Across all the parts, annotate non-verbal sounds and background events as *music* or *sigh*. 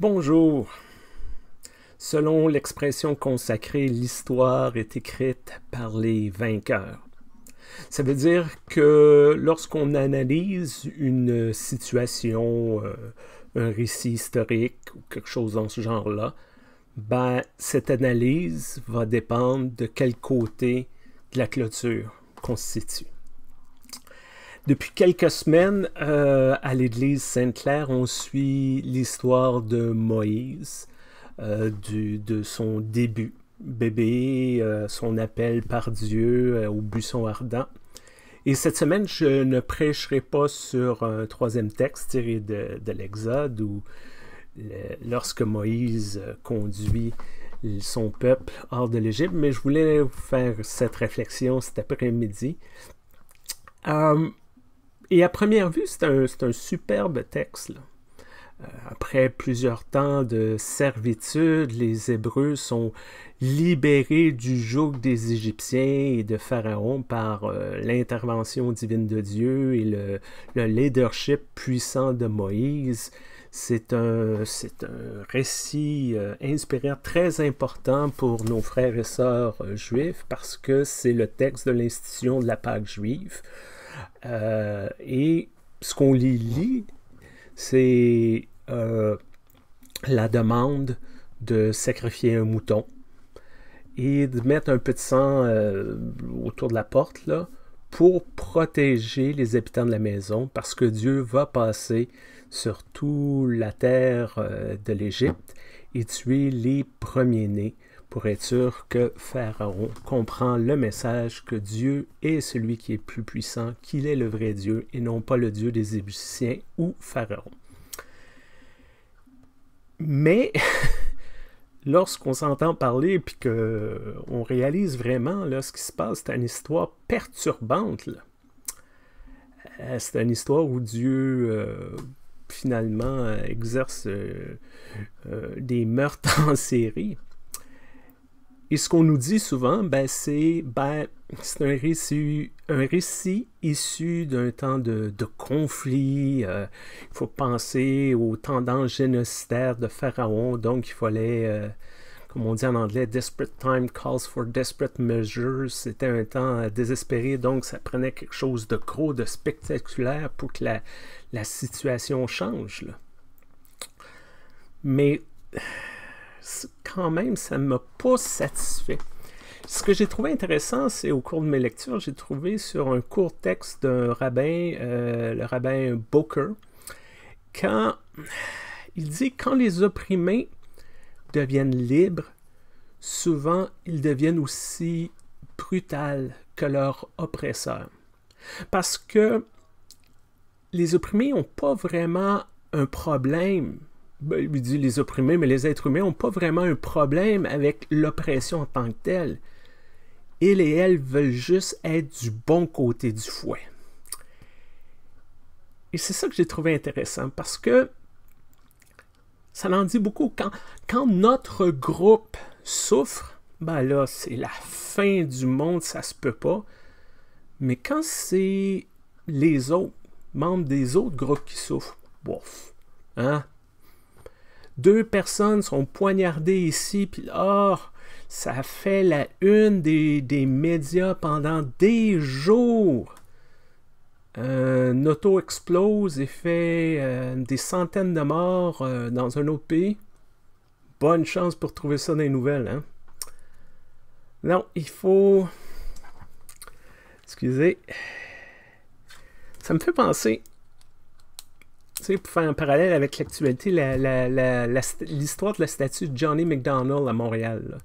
Bonjour. Selon l'expression consacrée, l'histoire est écrite par les vainqueurs. Ça veut dire que lorsqu'on analyse une situation, euh, un récit historique ou quelque chose dans ce genre-là, ben, cette analyse va dépendre de quel côté de la clôture qu'on situe. Depuis quelques semaines, euh, à l'église Sainte-Claire, on suit l'histoire de Moïse, euh, du, de son début, bébé, euh, son appel par Dieu au buisson ardent. Et cette semaine, je ne prêcherai pas sur un troisième texte tiré de, l'Exode, où lorsque Moïse conduit son peuple hors de l'Égypte, mais je voulais vous faire cette réflexion cet après-midi. Et à première vue, c'est un, un, superbe texte. Euh, après plusieurs temps de servitude, les Hébreux sont libérés du joug des Égyptiens et de Pharaon par euh, l'intervention divine de Dieu et le, leadership puissant de Moïse. C'est un, un, récit inspiré, euh, inspirant très important pour nos frères et sœurs juifs parce que c'est le texte de l'institution de la Pâque juive. Euh, et ce qu'on lit, c'est euh, la demande de sacrifier un mouton et de mettre un peu de sang euh, autour de la porte là, pour protéger les habitants de la maison parce que Dieu va passer sur toute la terre de l'Égypte et tuer les premiers-nés pour être sûr que Pharaon comprend le message que Dieu est celui qui est plus puissant, qu'il est le vrai Dieu et non pas le Dieu des Égyptiens ou Pharaon. Mais *laughs* lorsqu'on s'entend parler et qu'on on réalise vraiment là, ce qui se passe, c'est une histoire perturbante. Euh, c'est une histoire où Dieu euh, finalement exerce euh, des meurtres *laughs* en série. Et ce qu'on nous dit souvent, ben, c'est ben, c'est un récit, un récit issu d'un temps de, de conflit. Euh, il faut penser aux tendances génocidaires de Pharaon, donc il fallait, euh, comme on dit en anglais, desperate time calls for desperate measures. C'était un temps euh, désespéré, donc ça prenait quelque chose de gros, de spectaculaire pour que la, la situation change. Mais quand même, ça ne m'a pas satisfait. Ce que j'ai trouvé intéressant, c'est au cours de mes lectures, j'ai trouvé sur un court texte d'un rabbin, euh, le rabbin Boker, quand il dit quand les opprimés deviennent libres, souvent ils deviennent aussi brutales que leurs oppresseurs. Parce que les opprimés n'ont pas vraiment un problème ben, il dit les opprimés, mais les êtres humains n'ont pas vraiment un problème avec l'oppression en tant que telle. Ils et elles veulent juste être du bon côté du fouet. Et c'est ça que j'ai trouvé intéressant parce que ça en dit beaucoup. Quand, quand notre groupe souffre, ben là, c'est la fin du monde, ça se peut pas. Mais quand c'est les autres, membres des autres groupes qui souffrent, bof, hein, deux personnes sont poignardées ici, puis oh, ça fait la une des, médias pendant des jours. un auto explose et fait euh, des centaines de morts euh, dans un autre pays. Bonne chance pour trouver ça dans les nouvelles. Hein? Non, il faut... Excusez. Ça me fait penser pour faire un parallèle avec l'actualité, l'histoire de la statue de Johnny McDonald à Montréal.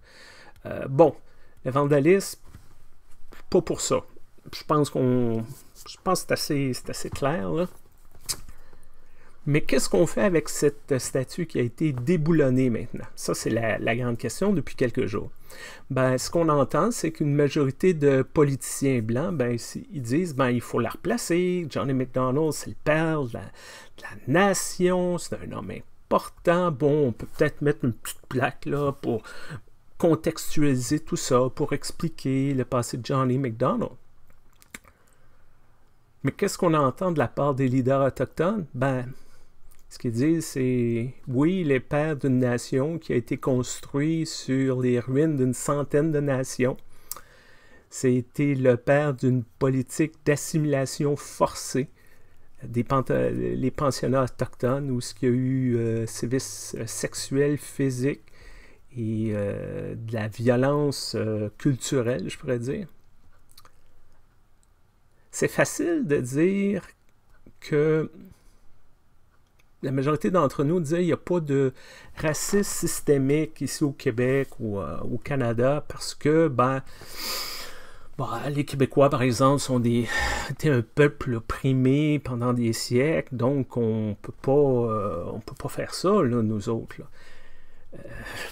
Euh, bon, le vandalisme, pas pour ça. Je pense qu'on. Je pense que c'est assez, clair. Mais qu'est-ce qu'on fait avec cette statue qui a été déboulonnée maintenant? Ça, c'est la, grande question depuis quelques jours. Ben, ce qu'on entend, c'est qu'une majorité de politiciens blancs, ben, ils disent ben, il faut la replacer. Johnny McDonald, c'est le père de la, nation, c'est un homme important. Bon, on peut peut-être mettre une petite plaque là pour contextualiser tout ça, pour expliquer le passé de Johnny McDonald. Mais qu'est-ce qu'on entend de la part des leaders autochtones? Ben, ce qu'ils disent, c'est oui, il est père d'une nation qui a été construite sur les ruines d'une centaine de nations. C'était le père d'une politique d'assimilation forcée des les pensionnats autochtones où ce qu'il y a eu euh, sévices euh, sexuels, physiques et euh, de la violence euh, culturelle, je pourrais dire. C'est facile de dire que la majorité d'entre nous disait qu'il n'y a pas de racisme systémique ici au Québec ou euh, au Canada parce que, ben, bah, les Québécois, par exemple, sont des, un peuple opprimé pendant des siècles, donc on peut euh, on peut pas faire ça, nous autres. Euh,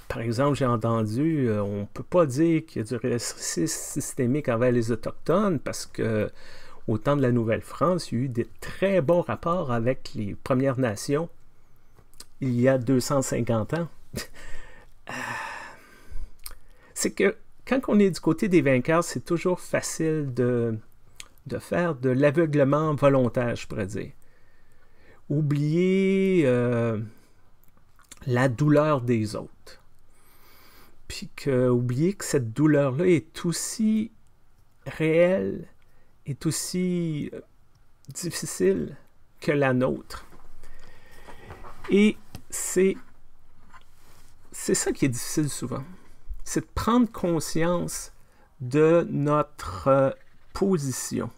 par exemple, j'ai entendu, on peut pas dire qu'il y a du racisme systémique envers les Autochtones parce que au temps de la Nouvelle-France, il y a eu des très bons rapports avec les Premières Nations il y a 250 ans. *laughs* Euh, c'est que quand on est du côté des vainqueurs, c'est toujours facile de, faire de l'aveuglement volontaire, je pourrais dire. Oublier euh, la douleur des autres. Puis que, oublier que cette douleur-là est aussi réelle est aussi euh, difficile que la nôtre. Et c'est c'est ça qui est difficile souvent. C'est de prendre conscience de notre euh, position.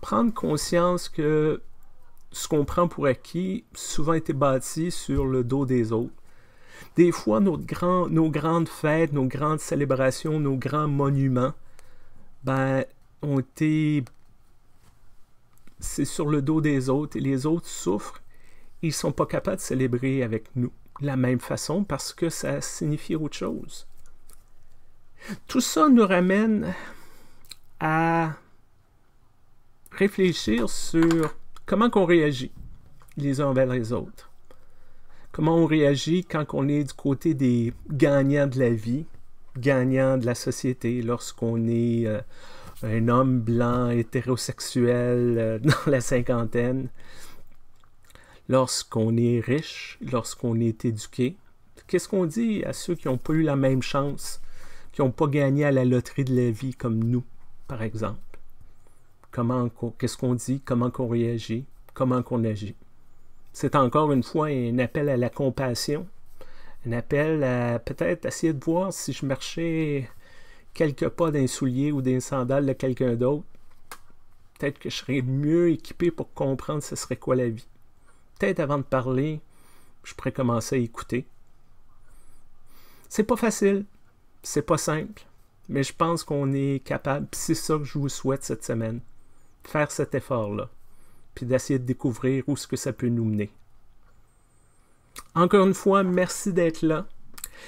Prendre conscience que ce qu'on prend pour acquis souvent été bâti sur le dos des autres. Des fois, notre grand, nos grandes fêtes, nos grandes célébrations, nos grands monuments, ben, ont été... C'est sur le dos des autres et les autres souffrent. Ils ne sont pas capables de célébrer avec nous de la même façon parce que ça signifie autre chose. Tout ça nous ramène à réfléchir sur comment qu'on réagit les uns envers les autres. Comment on réagit quand on est du côté des gagnants de la vie, gagnants de la société, lorsqu'on est euh, un homme blanc hétérosexuel euh, *laughs* dans la cinquantaine. Lorsqu'on est riche, lorsqu'on est éduqué, qu'est-ce qu'on dit à ceux qui n'ont pas eu la même chance, qui n'ont pas gagné à la loterie de la vie comme nous, par exemple? Comment qu'est-ce qu'on dit, comment qu'on réagit, comment qu'on agit? C'est encore une fois un appel à la compassion, un appel à peut-être essayer de voir si je marchais quelques pas d'un soulier ou d'un sandal de quelqu'un d'autre, peut-être que je serais mieux équipé pour comprendre ce serait quoi la vie. Peut-être avant de parler, je pourrais commencer à écouter. C'est pas facile, c'est pas simple, mais je pense qu'on est capable, c'est ça que je vous souhaite cette semaine, faire cet effort-là, puis d'essayer de découvrir où ce que ça peut nous mener. Encore une fois, merci d'être là.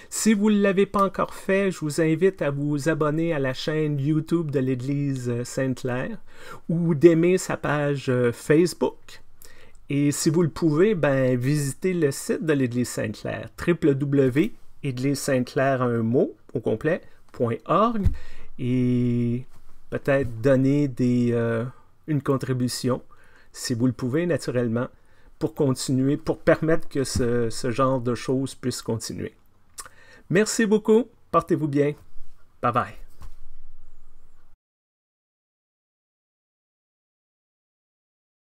Si vous ne l'avez pas encore fait, je vous invite à vous abonner à la chaîne YouTube de l'Église euh, Sainte-Claire ou d'aimer sa page euh, Facebook. Et si vous le pouvez, ben, visitez le site de l'Église Sainte-Claire, www.église Sainte-Claire un mot au complet.org et peut-être donner euh, une contribution, si vous le pouvez naturellement, pour continuer, pour permettre que ce, ce genre de choses puisse continuer. Merci beaucoup. Portez-vous bien. Bye bye.